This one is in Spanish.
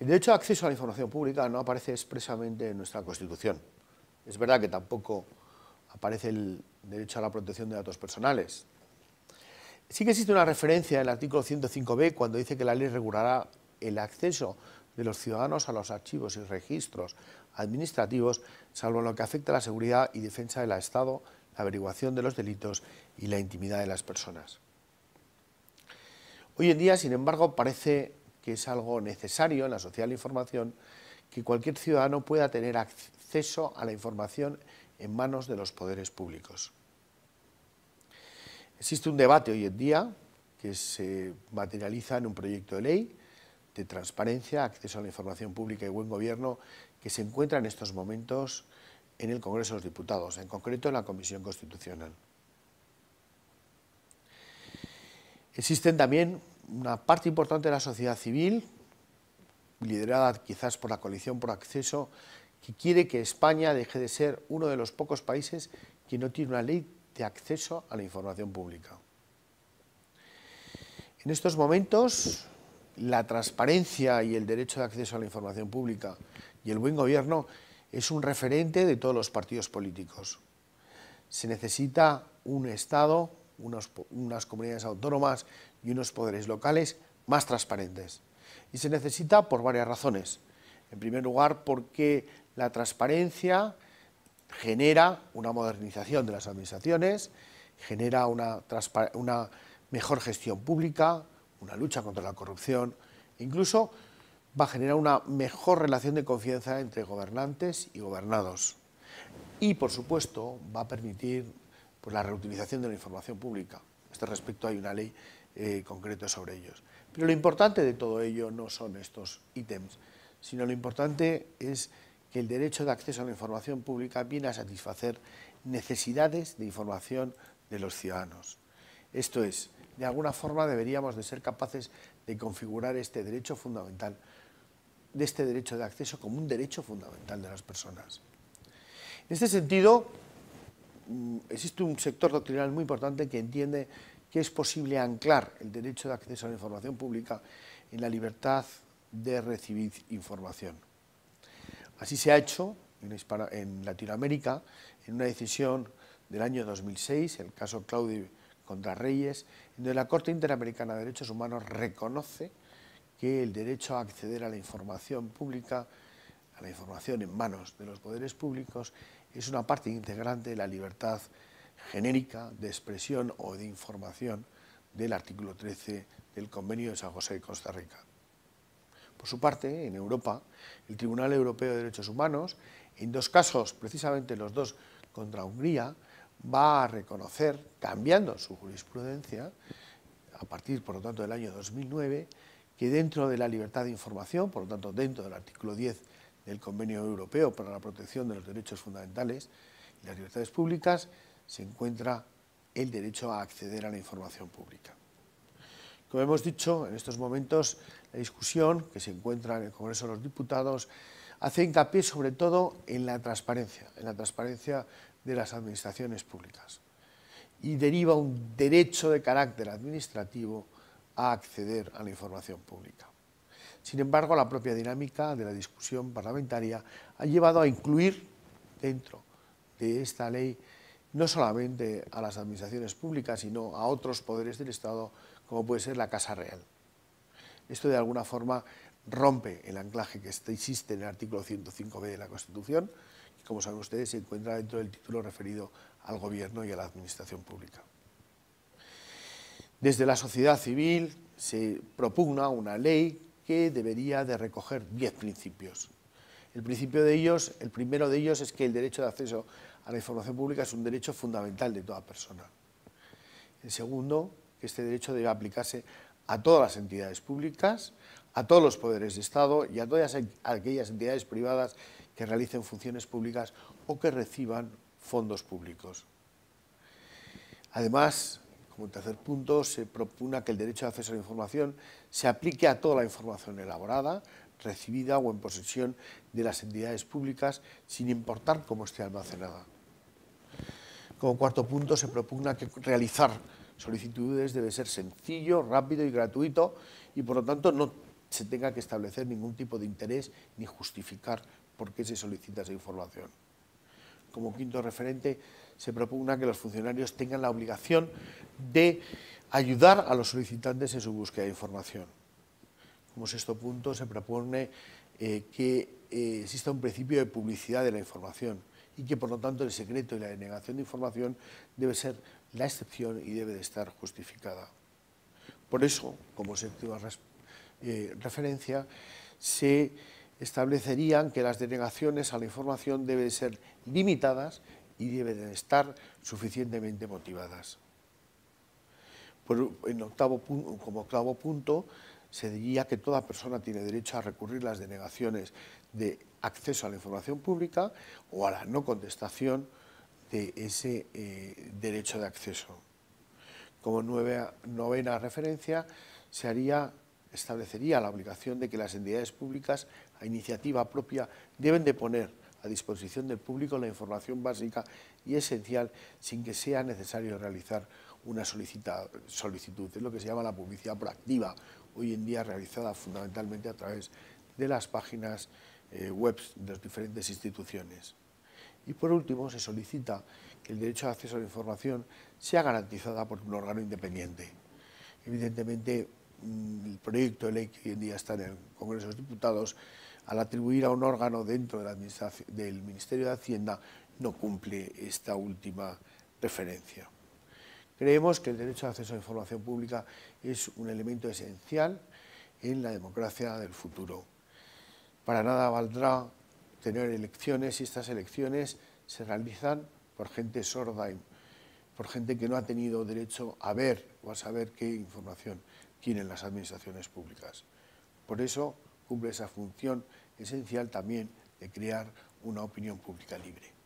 El derecho de acceso a la información pública no aparece expresamente en nuestra Constitución. Es verdad que tampoco aparece el derecho a la protección de datos personales. Sí que existe una referencia en el artículo 105b cuando dice que la ley regulará el acceso de los ciudadanos a los archivos y registros administrativos, salvo en lo que afecta a la seguridad y defensa del Estado, la averiguación de los delitos y la intimidad de las personas. Hoy en día, sin embargo, parece que es algo necesario en la social información, que cualquier ciudadano pueda tener acceso a la información en manos de los poderes públicos. Existe un debate hoy en día que se materializa en un proyecto de ley de transparencia, acceso a la información pública y buen gobierno que se encuentra en estos momentos en el Congreso de los Diputados, en concreto en la Comisión Constitucional. Existen también una parte importante de la sociedad civil, liderada quizás por la coalición por acceso, que quiere que España deje de ser uno de los pocos países que no tiene una ley de acceso a la información pública. En estos momentos, la transparencia y el derecho de acceso a la información pública y el buen gobierno es un referente de todos los partidos políticos. Se necesita un Estado unas comunidades autónomas y unos poderes locales más transparentes. Y se necesita por varias razones. En primer lugar, porque la transparencia genera una modernización de las administraciones, genera una, una mejor gestión pública, una lucha contra la corrupción, e incluso va a generar una mejor relación de confianza entre gobernantes y gobernados. Y, por supuesto, va a permitir pues, la reutilización de la información pública. A este respecto hay una ley eh, concreta sobre ellos. Pero lo importante de todo ello no son estos ítems, sino lo importante es que el derecho de acceso a la información pública viene a satisfacer necesidades de información de los ciudadanos. Esto es, de alguna forma deberíamos de ser capaces de configurar este derecho fundamental, de este derecho de acceso como un derecho fundamental de las personas. En este sentido, Mm, existe un sector doctrinal muy importante que entiende que es posible anclar el derecho de acceso a la información pública en la libertad de recibir información. Así se ha hecho en, Latinoamérica en una decisión del año 2006, el caso Claudio contra Reyes, en donde la Corte Interamericana de Derechos Humanos reconoce que el derecho a acceder a la información pública, a la información en manos de los poderes públicos, es una parte integrante de la libertad genérica de expresión o de información del artículo 13 del Convenio de San José de Costa Rica. Por su parte, en Europa, el Tribunal Europeo de Derechos Humanos, en dos casos, precisamente los dos contra Hungría, va a reconocer, cambiando su jurisprudencia, a partir, por lo tanto, del año 2009, que dentro de la libertad de información, por lo tanto, dentro del artículo 10 del Convenio Europeo para la Protección de los Derechos Fundamentales y las Libertades Públicas se encuentra el derecho a acceder a la información pública. Como hemos dicho, en estos momentos la discusión que se encuentra en el Congreso de los Diputados hace hincapié sobre todo en la transparencia, en la transparencia de las administraciones públicas y deriva un derecho de carácter administrativo a acceder a la información pública. Sin embargo, la propia dinámica de la discusión parlamentaria ha llevado a incluir dentro de esta ley no solamente a las administraciones públicas, sino a otros poderes del Estado, como puede ser la Casa Real. Esto de alguna forma rompe el anclaje que este existe en el artículo 105b de la Constitución, que como saben ustedes se encuentra dentro del título referido al Gobierno y a la Administración Pública. Desde la sociedad civil se propugna una ley que debería de recoger diez principios. El, principio de ellos, el primero de ellos es que el derecho de acceso a la información pública es un derecho fundamental de toda persona. El segundo, que este derecho debe aplicarse a todas las entidades públicas, a todos los poderes de Estado y a todas aquellas entidades privadas que realicen funciones públicas o que reciban fondos públicos. Además, como tercer punto, se propugna que el derecho de acceso a la información se aplique a toda la información elaborada, recibida o en posesión de las entidades públicas, sin importar cómo esté almacenada. Como cuarto punto, se propugna que realizar solicitudes debe ser sencillo, rápido y gratuito y, por lo tanto, no se tenga que establecer ningún tipo de interés ni justificar por qué se solicita esa información. Como quinto referente, se propugna que los funcionarios tengan la obligación de ayudar a los solicitantes en su búsqueda de información. Como sexto punto, se propone eh, que eh, exista un principio de publicidad de la información y que, por lo tanto, el secreto y la denegación de información debe ser la excepción y debe de estar justificada. Por eso, como séptima eh, referencia, se establecerían que las denegaciones a la información deben ser limitadas y deben estar suficientemente motivadas como octavo punto, se diría que toda persona tiene derecho a recurrir las denegaciones de acceso a la información pública o a la no contestación de ese eh, derecho de acceso. Como novena referencia, se haría, establecería la obligación de que las entidades públicas, a iniciativa propia, deben de poner a disposición del público la información básica y esencial sin que sea necesario realizar una solicitud. Es lo que se llama la publicidad proactiva, hoy en día realizada fundamentalmente a través de las páginas eh, web de las diferentes instituciones. Y por último, se solicita que el derecho de acceso a la información sea garantizada por un órgano independiente. Evidentemente, mm, el proyecto de ley que hoy en día está en el Congreso de los Diputados, al atribuir a un órgano dentro del Ministerio de Hacienda, no cumple esta última referencia. Creemos que el derecho de acceso a la información pública es un elemento esencial en la democracia del futuro. Para nada valdrá tener elecciones si estas elecciones se realizan por gente sorda, por gente que no ha tenido derecho a ver o a saber qué información tienen las administraciones públicas. Por eso cumple esa función esencial también de crear una opinión pública libre.